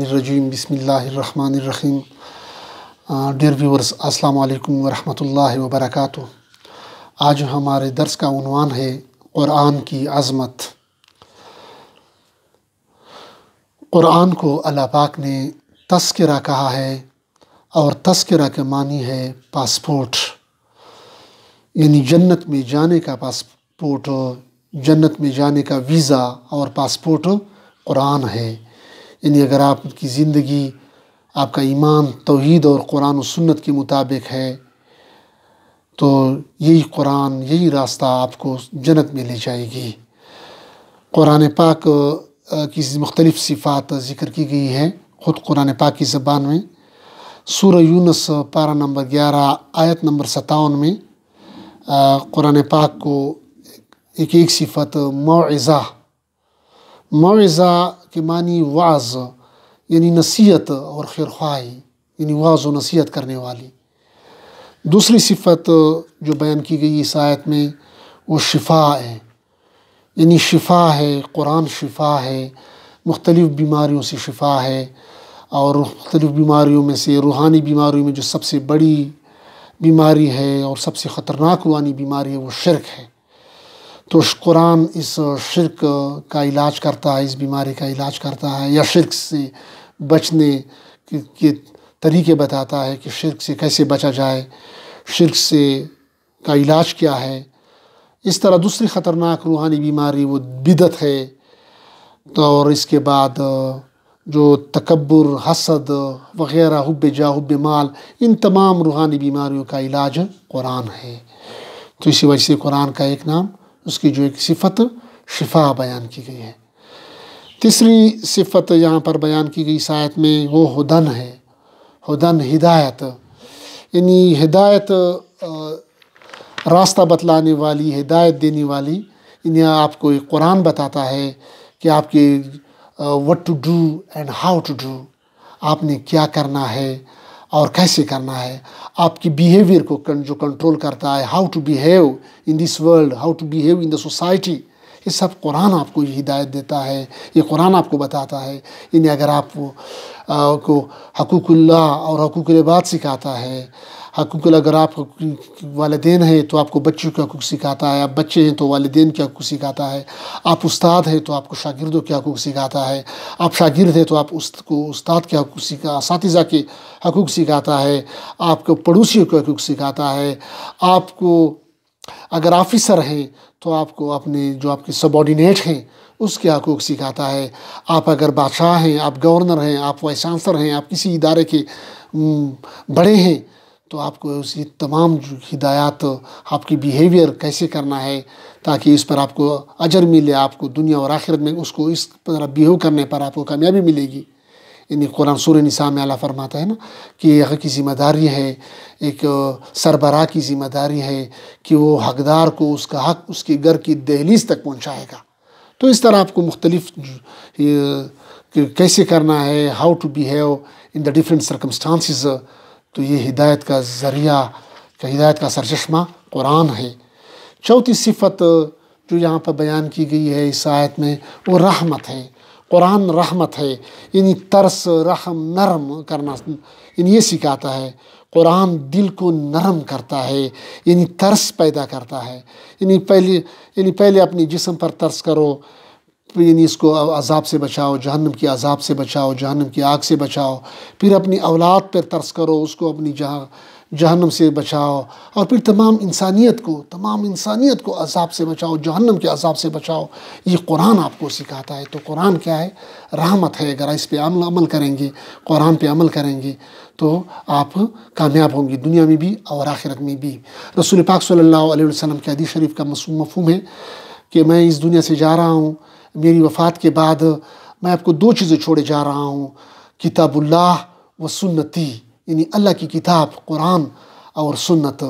रजीम बिसमीम dear viewers अस्सलाम वालेकुम वरहमतुल्लाहि वबरकatuh आज हमारे दर्स का उनवान है क़ुरान की अज़मत क़ुरान को अल्लाह पाक ने तस्करा कहा है और तस्करा के मानी है पासपोर्ट यानी जन्नत में जाने का पासपोर्ट जन्नत में जाने का वीज़ा और पासपोर्ट क़ुरान है यानी अगर आपकी ज़िंदगी आपका ईमान तोहद और कुरान और सुन्नत के मुताबिक है तो यही कुरान यही रास्ता आपको जन्नत में ले जाएगी कुरान पाक की मुख्तलिफ़ सिफ़ात ज़िक्र की गई है ख़ुद कुरान पाक की ज़बान में सूर यूनस पारा नंबर ग्यारह आयत नंबर सतावन में कुरान पाक को एक एक सिफत मुआज़ा मुआज़ा के मानी वाज यानी नसीहत और खैर ख्वाही यानी वाज व नसीहत करने वाली दूसरी सिफत जो बयान की गई इस आयत में वो शिफा है यानी शिफा है कुरान शिफा है मुख्तलिफ़ बीमारियों से शिफा है और मुख्तलिफ़ बीमारियों में से रूहानी बीमारियों में जो सबसे बड़ी बीमारी है और सबसे ख़तरनाक रूहानी बीमारी है वो शिरक है तो कुरान इस शिरक का इलाज करता है इस बीमारी का इलाज करता है या शिरक से बचने के तरीके बताता है कि शिरक से कैसे बचा जाए शिरक से का इलाज क्या है इस तरह दूसरी ख़तरनाक रूहानी बीमारी वो बिदत है तो और इसके बाद जो तकबर हसद वग़ैरह हब जा हब माल इन तमाम रूहानी बीमारियों का इलाज कुरान है तो इसी वजह से कुरान का एक नाम उसकी जो एक सिफत शिफा बयान की गई है तीसरी सिफत यहाँ पर बयान की गई शायद में वो हदन है हदन हिदायत यानी हिदायत रास्ता बतलाने वाली हिदायत देने वाली यानी आपको एक कुरान बताता है कि आपके what to do and how to do आपने क्या करना है और कैसे करना है आपकी बिहेवियर को जो कंट्रोल करता है how to behave in this world how to behave in the society ये सब कुरान आपको ये हिदायत देता है ये कुरान आपको बताता है यानी अगर आप को हकूकुल्ला और हकूक बात सिखाता है हकूक अगर आप वालदेन हैं तो आपको बच्चों के हकूक सिखाता है आप बच्चे हैं तो वालदेन के हकूक सिखाता है आप उस्ताद हैं तो आपको शागिदों के हकूक सिखाता है आप शागिर्द हैं तो आप उसको उस्ताद के हकूक सिखा इस के हकूक सिखाता है आपको पड़ोसियों के हकूक सिखाता है आपको अगर ऑफिसर हैं तो आपको अपने जो आपके सबॉर्डिनेट हैं उसके हकूक सिखाता है आप अगर बादशाह हैं आप गवर्नर हैं आप वाइस चांसलर हैं आप किसी इदारे के बड़े हैं तो आपको उसकी तमाम हिदायत आपकी बिहेवियर कैसे करना है ताकि इस पर आपको अजर मिले आपको दुनिया और आखिरत में उसको इस पर बिहेव करने पर आपको कामयाबी मिलेगी यानी कुरान सूर निसा में अला फरमाता है ना कि यह की ज़िम्मेदारी है एक सरबरा की ज़िम्मेदारी है कि वो हकदार को उसका हक उसके घर की दहलीज तक पहुँचाएगा तो इस तरह आपको मुख्तलिफ कैसे करना है how to behave in the different circumstances तो ये हिदायत का ज़रिया का हिदायत का सरचमा कुरान है चौथी सिफत जो यहाँ पर बयान की गई है इस आयत में वो रहमत है कुरान रहमत है यानी तरस रहम नरम करना यानी ये सिखाता है कुरान दिल को नरम करता है यानी तरस पैदा करता है यानी पहले यानी पहले अपने जिसम पर तरस करो यानी इसको अजाब से बचाओ जहन्नम की अजाब से बचाओ जहन्नम की आग से बचाओ फिर अपनी औलाद पर तरस करो उसको अपनी जहाँ जहन्नम से बचाओ और फिर तमाम इंसानियत को तमाम इंसानियत को अजाब से बचाओ जहन्नम के अजाब से बचाओ ये कुरान आपको सिखाता है तो कुरान क्या है रहमत है अगर इस पर अमल करेंगे कुरान पे अमल करेंगे तो आप कामयाब होंगे दुनिया में भी और आखिरत में भी रसूल पाक सल्लल्लाहु अलैहि वसल्लम के हदीस शरीफ का मसूम मफहम है कि मैं इस दुनिया से जा रहा हूँ मेरी वफ़ात के बाद मैं आपको दो चीज़ें छोड़े जा रहा हूँ किताबुल्लाह व सुन्नती यानी अल्लाह की किताब कुरान और सुन्नत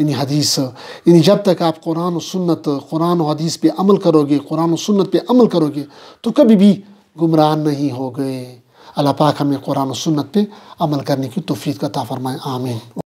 यानी हदीस यानी जब तक आप कुरान और सुन्नत कुरान और हदीस पे अमल करोगे कुरान और सुन्नत पे अमल करोगे तो कभी भी गुमराह नहीं हो गए अल्लाह पाक हमें कुरान और सुन्नत पे अमल करने की तोफ़ी का ता फरमाए आमीन